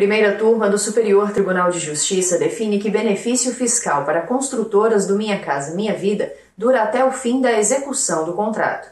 Primeira turma do Superior Tribunal de Justiça define que benefício fiscal para construtoras do Minha Casa Minha Vida dura até o fim da execução do contrato.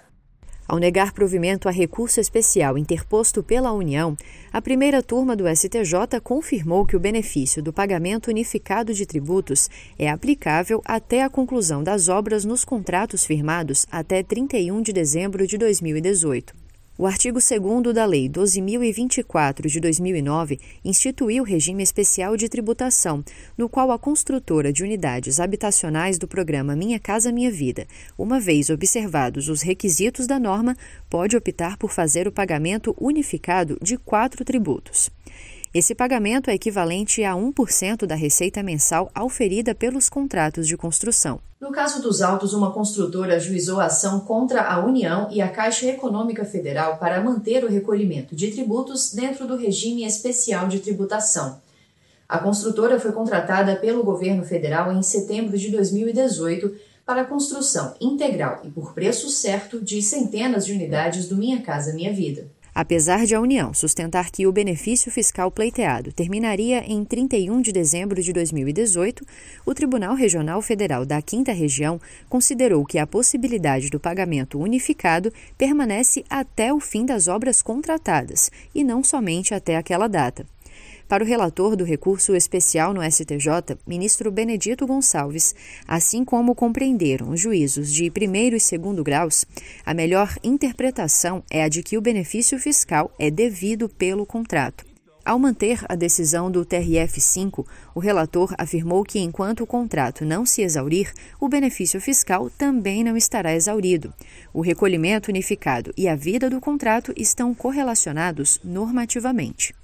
Ao negar provimento a recurso especial interposto pela União, a primeira turma do STJ confirmou que o benefício do pagamento unificado de tributos é aplicável até a conclusão das obras nos contratos firmados até 31 de dezembro de 2018. O artigo 2 da Lei 12.024 de 2009 instituiu o regime especial de tributação, no qual a construtora de unidades habitacionais do programa Minha Casa Minha Vida, uma vez observados os requisitos da norma, pode optar por fazer o pagamento unificado de quatro tributos. Esse pagamento é equivalente a 1% da receita mensal auferida pelos contratos de construção. No caso dos autos, uma construtora ajuizou a ação contra a União e a Caixa Econômica Federal para manter o recolhimento de tributos dentro do regime especial de tributação. A construtora foi contratada pelo governo federal em setembro de 2018 para a construção integral e por preço certo de centenas de unidades do Minha Casa Minha Vida. Apesar de a União sustentar que o benefício fiscal pleiteado terminaria em 31 de dezembro de 2018, o Tribunal Regional Federal da Quinta Região considerou que a possibilidade do pagamento unificado permanece até o fim das obras contratadas e não somente até aquela data para o relator do recurso especial no STJ, ministro Benedito Gonçalves, assim como compreenderam os juízos de primeiro e segundo graus, a melhor interpretação é a de que o benefício fiscal é devido pelo contrato. Ao manter a decisão do TRF5, o relator afirmou que enquanto o contrato não se exaurir, o benefício fiscal também não estará exaurido. O recolhimento unificado e a vida do contrato estão correlacionados normativamente.